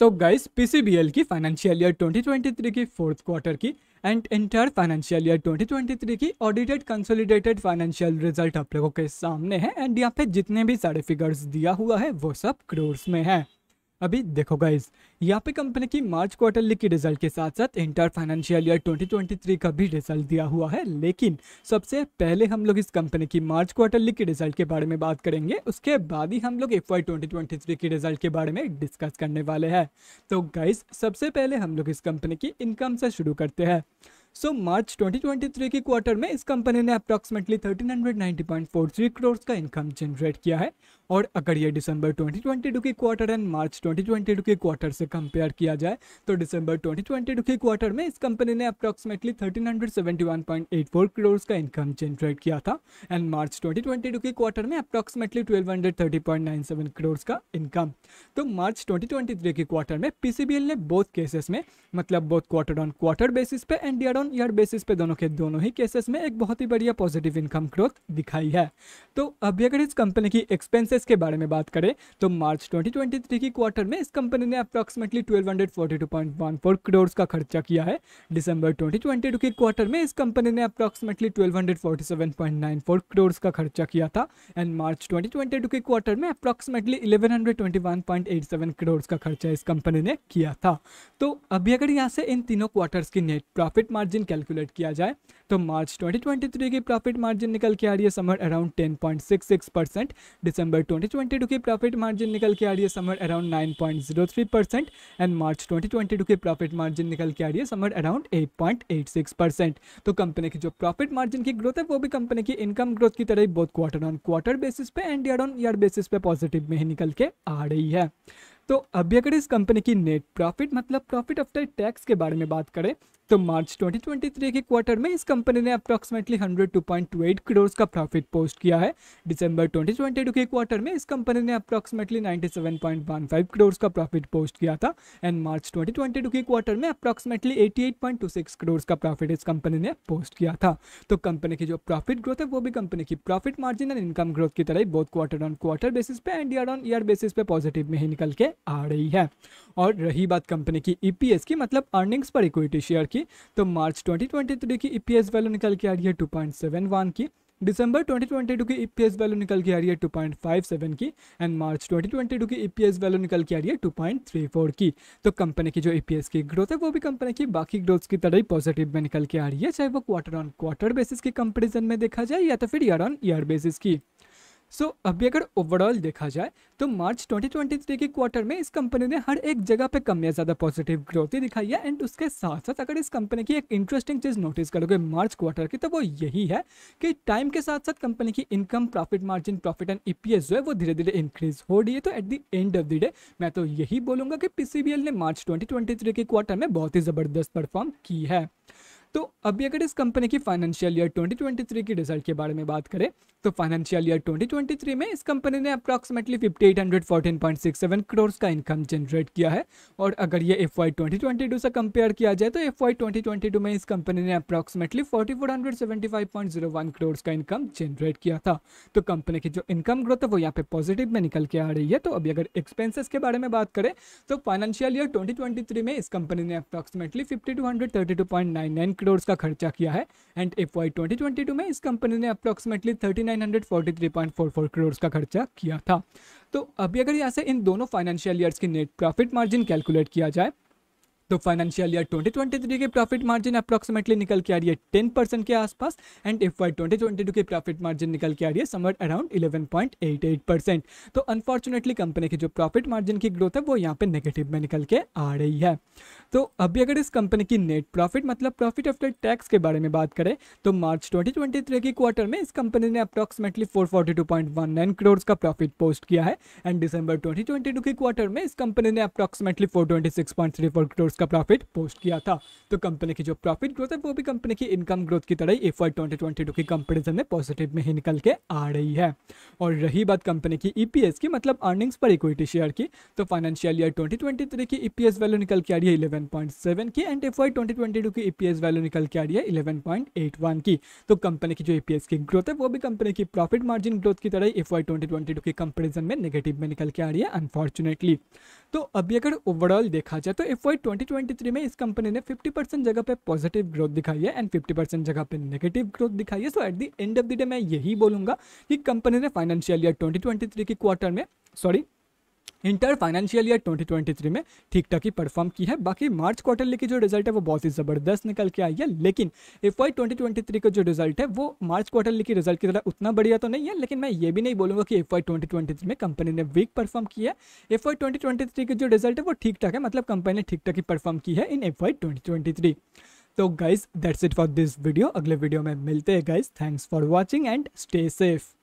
तो guys PCBL की financial year 2023 की फोर्थ क्वार्टर की एंड इंटर फाइनेंशियल ईयर 2023 की ऑडिटेड कंसोलिडेटेड फाइनेंशियल रिजल्ट आप लोगों के सामने है एंड यहाँ पे जितने भी सारे फिगर्स दिया हुआ है वो सब क्रोर्स में है अभी देखो गाइज यहाँ पे कंपनी की मार्च क्वार्टरली की रिजल्ट के साथ साथ इंटर फाइनेंशियल ईयर 2023 का भी रिजल्ट दिया हुआ है लेकिन सबसे पहले हम लोग इस कंपनी की मार्च क्वार्टरली की रिजल्ट के बारे में बात करेंगे उसके बाद ही हम लोग एफ वाई ट्वेंटी की रिजल्ट के बारे में डिस्कस करने वाले हैं तो गाइज सबसे पहले हम लोग इस कंपनी की इनकम से शुरू करते हैं सो मार्च 2023 के क्वार्टर में इस कंपनी ने अप्रॉक्सिमेटली 1390.43 करोड़ का इनकम जनरेट किया है और अगर ये दिसंबर 2022 के क्वार्टर एंड मार्च 2022 के क्वार्टर से कंपेयर किया जाए तो दिसंबर 2022 के क्वार्टर में इस कंपनी ने अप्रॉक्सिमेटली 1371.84 करोड़ का इनकम जनरेट किया था एंड मार्च 2022 के क्वार्टर में अप्रॉक्सिमेटली 1230.97 करोड़ का इनकम तो मार्च 2023 के क्वार्टर में पीसीबीएल ने बोथ केसेस में मतलब both quarter on quarter basis पे and year on year basis पे दोनों के दोनों ही केसेस में एक बहुत ही बढ़िया पॉजिटिव इनकम ग्रोथ दिखाई है तो अभी अगर इस कंपनी की एक्सपेंसेस प्रोसेस के बारे में बात करें तो मार्च 2023 की क्वार्टर में इस कंपनी ने अप्रॉक्सिमेटली 1242.14 करोड़ का खर्चा किया है दिसंबर 2022 के क्वार्टर में इस कंपनी ने अप्रॉक्सिमेटली 1247.94 करोड़ का खर्चा किया था एंड मार्च 2022 के क्वार्टर में अप्रॉक्सिमेटली 1121.87 करोड़ का खर्चा इस कंपनी ने किया था तो अभी अगर यहाँ से इन तीनों क्वार्टर्स की नेट प्रॉफिट मार्जिन कैलकुलेट किया जाए तो मार्च 2023 की प्रॉफिट मार्जिन निकल के आ रही है समर अराउंड 10.66 परसेंट दिसंबर 2022 के प्रॉफिट मार्जिन निकल के आ रही है somewhere around 9.03 percent and March 2022 के प्रॉफिट मार्जिन निकल के आ रही है समर अराउंड 8.86 परसेंट तो कंपनी की जो प्रॉफिट मार्जिन की ग्रोथ है वो भी कंपनी की इनकम ग्रोथ की तरह बहुत क्वार्टर ऑन क्वार्टर बेसिस पे and year on year basis पे पॉजिटिव में ही निकल के आ रही है तो अभी अगर इस कंपनी की नेट प्रॉफिट मतलब प्रॉफिट आफ्टर टैक्स के बारे में बात करें तो मार्च 2023 के क्वार्टर में इस कंपनी ने टू एट करोड़ का प्रॉफिट पोस्ट किया है दिसंबर 2022 के क्वार्टर में इस कंपनी ने वन 97.15 करोड़ का प्रॉफिट पोस्ट किया था एंड मार्च 2022 के क्वार्टर में टू 88.26 करोड़ का प्रॉफिट इस कंपनी ने पोस्ट किया था तो कंपनी की जो प्रॉफिट ग्रोथ है वो भी कंपनी की profit margin and income growth की तरह बहुत क्वार्टर ऑन क्वार्टर बेसिस पे and year on year basis पे पॉजिटिव में ही निकल के आ रही है और रही बात कंपनी की ईपीएस e की मतलब अर्निंग्स पर इक्विटी शेयर की की तो मार्च 2023 की ईपीएस वैल्यू निकल के आ रही है 2.71 की दिसंबर 2022 की ईपीएस वैल्यू निकल के आ रही है 2.57 की एंड मार्च 2022 की ईपीएस वैल्यू निकल के आ रही है 2.34 की तो कंपनी की जो ईपीएस e की ग्रोथ है वो भी कंपनी की बाकी ग्रोथ की तरह ही पॉजिटिव में निकल के आ रही है चाहे वो क्वार्टर ऑन क्वार्टर बेसिस के कंपेरिजन में देखा जाए या तो फिर ईयर ऑन ईयर बेसिस की सो so, अभी अगर ओवरऑल देखा जाए तो मार्च 2023 के क्वार्टर में इस कंपनी ने हर एक जगह पे कम या ज़्यादा पॉजिटिव ग्रोथ ही दिखाई है एंड उसके साथ साथ अगर इस कंपनी की एक इंटरेस्टिंग चीज़ नोटिस करोगे मार्च क्वार्टर की तो वो यही है कि टाइम के साथ साथ कंपनी की income profit margin profit and E जो है वो धीरे धीरे इंक्रीज हो रही है तो at the end of the day मैं तो यही बोलूँगा कि पी ने मार्च ट्वेंटी के क्वार्टर में बहुत ही ज़बरदस्त परफॉर्म की है तो अभी अगर इस कंपनी की फाइनेंशियल ईयर 2023 की रिजल्ट के बारे में बात करें तो फाइनेंशियल ईयर 2023 में इस कंपनी ने अप्रॉक्सीमेटली 5814.67 करोड़ का इनकम जनरेट किया है और अगर ये एफ वाई से कंपेयर किया जाए तो एफ वाई में इस कंपनी ने अप्रॉक्सिमेटली 4475.01 करोड़ का इनकम जनरेट किया था तो कंपनी की जो इनकम ग्रोथ है वो यहाँ पे पॉजिटिव में निकल के आ रही है तो अभी अगर एक्सपेंसिस के बारे में बात करें तो फाइनेंशियल ईयर ट्वेंटी में इस कंपनी ने अप्रॉक्सिमेटली फिफ्टी करोड़ का खर्चा किया है एंड एफ वाई में इस कंपनी ने अप्रोक्सीमेटली थर्टी नाइन करोड़ का खर्चा किया था तो अभी अगर यहाँ से इन दोनों फाइनेंशियल ईयर्स की नेट प्रॉफिट मार्जिन कैलकुलेट किया जाए तो फाइनेंशियल ईयर 2023 के प्रॉफिट मार्जिन अप्रॉक्सीमेटली निकल के आ रही है 10 परसेंट के आसपास एंड एफ वाई ट्वेंटी की प्रॉफिट मार्जिन निकल के आ रही है समर अराउंड 11.88 परसेंट तो अनफॉर्चुनेटली कंपनी की जो प्रॉफिट मार्जिन की ग्रोथ है वो यहाँ पे नेगेटिव में निकल के आ रही है तो अभी अगर इस कंपनी की नेट प्रॉफिट मतलब प्रॉफिट आफ्टर टैक्स के बारे में बात करें तो मार्च ट्वेंटी की क्वार्टर में इस कंपनी ने अप्रॉक्सीमेटली फोर करोड़ का प्रॉफिट पोस्ट किया है एंड डिसंबर ट्वेंटी के क्वार्टर में इस कंपनी ने अप्रॉक्सीमेटली 426.34 करोड़ उसका प्रॉफिट पोस्ट किया था तो कंपनी की जो प्रॉफिट ग्रोथ है वो भी कंपनी की इनकम ग्रोथ की तरह F Y twenty twenty two की कंपेरिजन में पॉजिटिव में ही निकल के आ रही है और रही बात कंपनी की ई पी एस की मतलब अर्निंग्स पर इक्विटी शेयर की तो financial year twenty twenty three की ई पी एस वैल्यू निकल के आ रही है इलेवन पॉइंट सेवन की and F Y twenty twenty two की ई पी एस वैल्यू निकल के आ रही है इलेवन पॉइंट एट वन की तो कंपनी की जो ई पी एस की ग्रोथ है वो भी कंपनी की प्रॉफिट मार्जिन ग्रोथ की तरह F Y twenty twenty two की कंपेरिजन में नेगेटिव में निकल के आ रही है अनफॉर्चुनेटली तो अभी अगर ओवरऑल देखा जाए तो एफ वाई ट्वेंटी में इस कंपनी ने 50 परसेंट जगह पे पॉजिटिव ग्रोथ दिखाई है एंड 50 परसेंट जगह पे नेगेटिव ग्रोथ दिखाई है so at the end of the day मैं यही बोलूंगा कि कंपनी ने फाइनेंशियल ईयर 2023 के क्वार्टर में सॉरी इंटर फाइनेंशियल ईयर 2023 में ठीक ठाक ही परफॉर्म की है बाकी मार्च क्वार्टरली की जो रिजल्ट है वो बहुत ही ज़बरदस्त निकल के आई है लेकिन एफ वाई ट्वेंटी का जो रिजल्ट है वो मार्च क्वार्टरली की रिजल्ट की तरह उतना बढ़िया तो नहीं है लेकिन मैं ये भी नहीं बोलूंगा कि एफ वाई में कंपनी ने वीक परफॉर्म किया है एफ वाई का जो रिजल्ट है वो ठीक ठाक है मतलब कंपनी ने ठीक ठाक ही परफॉर्म की है इन एफ वाई तो guys that's it for this video अगले वीडियो में मिलते हैं guys thanks for watching and stay safe